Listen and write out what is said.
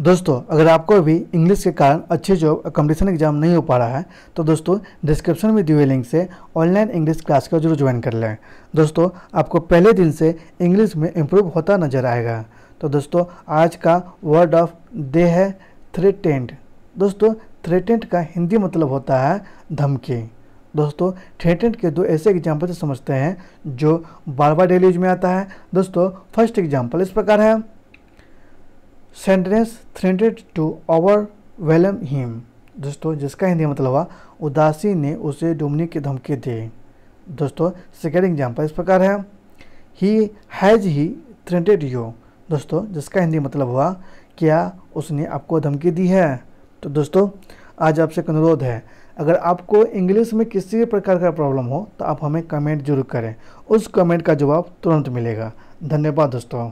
दोस्तों अगर आपको अभी इंग्लिश के कारण अच्छे जॉब कंपटीशन एग्जाम नहीं हो पा रहा है तो दोस्तों डिस्क्रिप्शन में दिए लिंक से ऑनलाइन इंग्लिश क्लास का जरूर ज्वाइन कर लें दोस्तों आपको पहले दिन से इंग्लिश में इम्प्रूव होता नजर आएगा तो दोस्तों आज का वर्ड ऑफ डे है थ्रेटेंट दोस्तों थ्रेटेंट का हिंदी मतलब होता है धमकी दोस्तों थ्रेटेंट के दो ऐसे एग्जाम्पल समझते हैं जो बार बार डेली यूज में आता है दोस्तों फर्स्ट एग्जाम्पल इस प्रकार है सेंटेंस थ्रेंडेड टू वेलम हिम दोस्तों जिसका हिंदी मतलब हुआ उदासी ने उसे डूबने की धमकी दी दोस्तों सेकेंड एग्जाम्पल इस प्रकार है ही हैज़ ही थ्रेंडेड यू दोस्तों जिसका हिंदी मतलब हुआ क्या उसने आपको धमकी दी है तो दोस्तों आज आपसे एक अनुरोध है अगर आपको इंग्लिश में किसी भी प्रकार का प्रॉब्लम हो तो आप हमें कमेंट जरूर करें उस कमेंट का जवाब तुरंत मिलेगा धन्यवाद दोस्तों